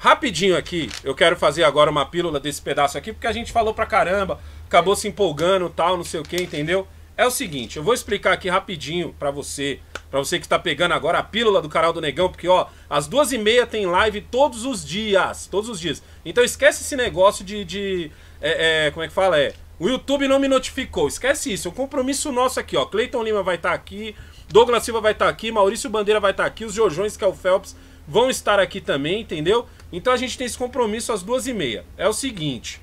Rapidinho aqui, eu quero fazer agora uma pílula desse pedaço aqui, porque a gente falou pra caramba, acabou se empolgando, tal, não sei o que, entendeu? É o seguinte, eu vou explicar aqui rapidinho para você, para você que está pegando agora a pílula do canal do Negão, porque ó, às duas e meia tem live todos os dias, todos os dias. Então esquece esse negócio de, de é, é, como é que fala, é, o YouTube não me notificou, esquece isso, é um compromisso nosso aqui, ó, Cleiton Lima vai estar tá aqui, Douglas Silva vai estar tá aqui, Maurício Bandeira vai estar tá aqui, os Jojões, que é o Phelps, vão estar aqui também, entendeu? Então a gente tem esse compromisso às duas e meia. É o seguinte,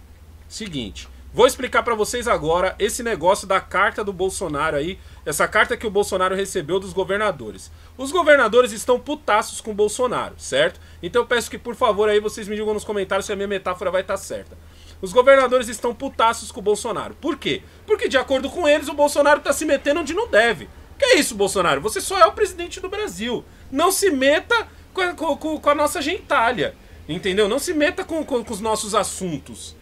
seguinte. Vou explicar para vocês agora esse negócio da carta do Bolsonaro aí, essa carta que o Bolsonaro recebeu dos governadores. Os governadores estão putaços com o Bolsonaro, certo? Então eu peço que por favor aí vocês me digam nos comentários se a minha metáfora vai estar tá certa. Os governadores estão putaços com o Bolsonaro. Por quê? Porque de acordo com eles o Bolsonaro tá se metendo onde não deve. Que é isso, Bolsonaro? Você só é o presidente do Brasil. Não se meta com, com, com a nossa gentalha. Entendeu? Não se meta com, com, com, os nossos assuntos.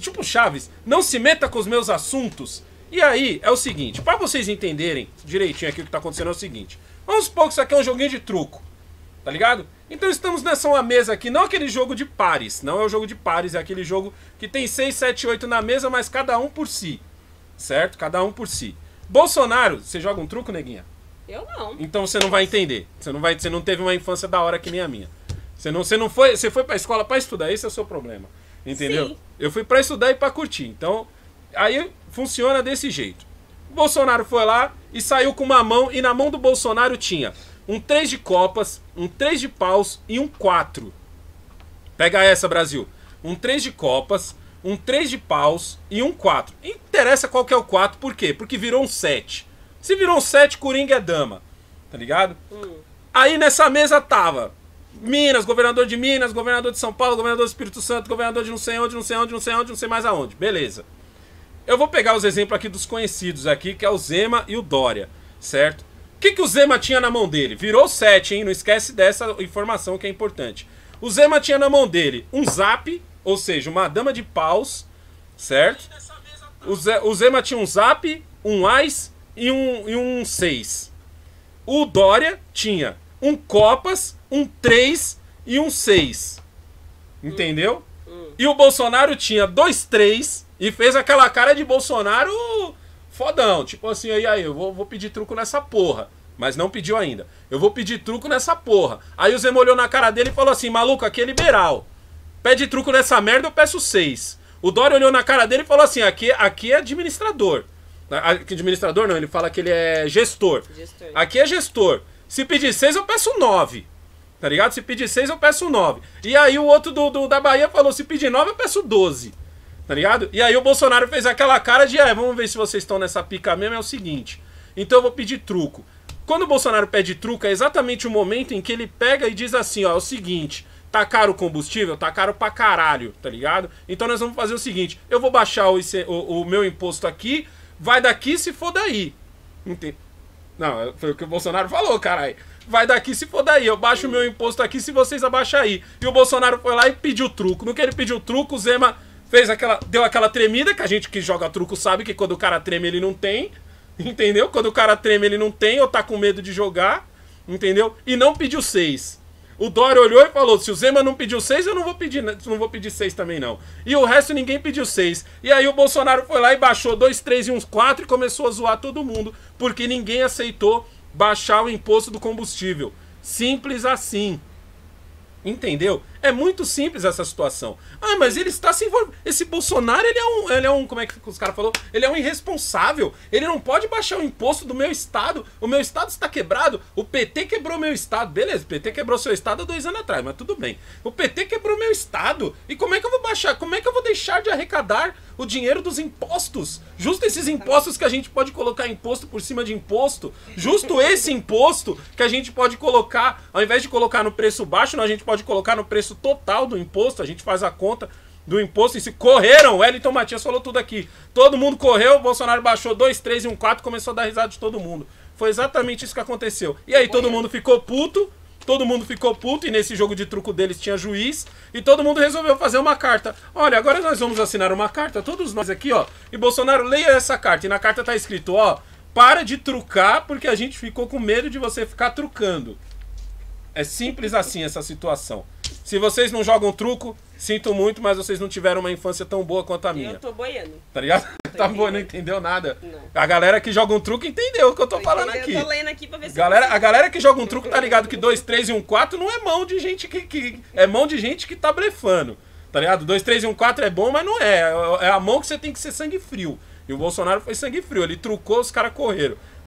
Tipo Chaves, não se meta com os meus assuntos. E aí, é o seguinte, para vocês entenderem direitinho aqui o que tá acontecendo é o seguinte. Vamos supor que isso aqui é um joguinho de truco, tá ligado? Então estamos nessa uma mesa aqui, não aquele jogo de pares, não é o jogo de pares, é aquele jogo que tem 6, 7, 8 na mesa, mas cada um por si, certo? Cada um por si. Bolsonaro, você joga um truco, neguinha? Eu não. Então você não vai entender. Você não, vai, você não teve uma infância da hora que nem a minha. Você não, você não foi, você foi pra escola para estudar, esse é o seu problema. Entendeu? Sim. Eu fui para estudar e para curtir. Então, aí funciona desse jeito. O Bolsonaro foi lá e saiu com uma mão, e na mão do Bolsonaro tinha um 3 de copas, um 3 de paus e um 4. Pega essa, Brasil. Um 3 de copas, um 3 de paus e um 4. Interessa qual que é o 4, por quê? Porque virou um 7. Se virou um 7, Coringa é dama. Tá ligado? Hum. Aí nessa mesa tava Minas, governador de Minas, governador de São Paulo, governador do Espírito Santo, governador de não sei onde, não sei onde, não sei onde, não sei mais aonde. Beleza. Eu vou pegar os exemplos aqui dos conhecidos aqui, que é o Zema e o Dória, certo? O que, que o Zema tinha na mão dele? Virou 7, hein? Não esquece dessa informação que é importante. O Zema tinha na mão dele um zap, ou seja, uma dama de paus, certo? Tá. O, Zema tinha um zap, um ice e um, e um 6. O Dória tinha um Copas, um 3 e um 6. Entendeu? Hum, hum. E o Bolsonaro tinha dois 3 e fez aquela cara de Bolsonaro fodão. Tipo assim, aí, aí, eu vou, vou pedir truco nessa porra. Mas não pediu ainda. Eu vou pedir truco nessa porra. Aí o Zé olhou na cara dele e falou assim: maluco, aqui é liberal. Pede truco nessa merda, eu peço seis. O Dória olhou na cara dele e falou assim: aqui, aqui é administrador. Administrador não, ele fala que ele é gestor. gestor. Aqui é gestor. Se pedir seis, eu peço nove. Tá ligado? Se pedir seis, eu peço nove. E aí o outro do, do da Bahia falou: se pedir nove, eu peço doze. Tá ligado? E aí o Bolsonaro fez aquela cara de: é, vamos ver se vocês estão nessa pica mesmo. É o seguinte. Então eu vou pedir truco. Quando o Bolsonaro pede truco, é exatamente o momento em que ele pega e diz assim: ó, é o seguinte. Tá caro o combustível? Tá caro pra caralho, tá ligado? Então nós vamos fazer o seguinte: eu vou baixar o, IC, o, o meu imposto aqui, Vai daqui se for daí. Não, foi o que o Bolsonaro falou, caralho. Vai daqui se for daí. Eu baixo o meu imposto aqui se vocês abaixarem. aí. E o Bolsonaro foi lá e pediu truco. No que ele pediu truco, o Zema fez aquela, deu aquela tremida, que a gente que joga truco sabe que quando o cara treme ele não tem. Entendeu? Quando o cara treme ele não tem ou tá com medo de jogar. Entendeu? E não pediu seis. O Dória olhou e falou: se o Zema não pediu seis, eu não vou pedir, né? não vou pedir seis também, não. E o resto ninguém pediu seis. E aí o Bolsonaro foi lá e baixou dois, três e uns quatro e começou a zoar todo mundo, porque ninguém aceitou baixar o imposto do combustível. Simples assim. Entendeu? É muito simples essa situação. Ah, mas ele está se envolvendo. Esse Bolsonaro, ele é um. Ele é um. Como é que os caras falaram? Ele é um irresponsável. Ele não pode baixar o imposto do meu Estado. O meu Estado está quebrado. O PT quebrou meu Estado. Beleza, o PT quebrou seu Estado há dois anos atrás, mas tudo bem. O PT quebrou meu Estado. E como é que eu vou baixar? Como é que eu vou deixar de arrecadar o dinheiro dos impostos? Justo esses impostos que a gente pode colocar imposto por cima de imposto. Justo esse imposto que a gente pode colocar, ao invés de colocar no preço baixo, a gente pode colocar no preço preço total do imposto, a gente faz a conta do imposto e se correram. O Wellington Matias falou tudo aqui. Todo mundo correu, o Bolsonaro baixou 2, 3 e 1, 4, começou a dar risada de todo mundo. Foi exatamente isso que aconteceu. E aí todo mundo ficou puto, todo mundo ficou puto e nesse jogo de truco deles tinha juiz e todo mundo resolveu fazer uma carta. Olha, agora nós vamos assinar uma carta, todos nós aqui, ó. E Bolsonaro leia essa carta e na carta tá escrito, ó, para de trucar porque a gente ficou com medo de você ficar trucando. É simples assim essa situação. Se vocês não jogam truco, sinto muito, mas vocês não tiveram uma infância tão boa quanto a minha. Eu tô boiando. Tá ligado? tá boa, não entendeu nada. Não. A galera que joga um truco entendeu o que eu tô, tô falando aqui. Eu tô lendo aqui pra ver se galera, A galera que joga um truco tá ligado que 2, 3 e 1, um 4 não é mão de gente que, que. É mão de gente que tá blefando. Tá ligado? 2, 3 e 1, um 4 é bom, mas não é. é. É a mão que você tem que ser sangue frio. E o Bolsonaro foi sangue frio. Ele trucou, os caras correram.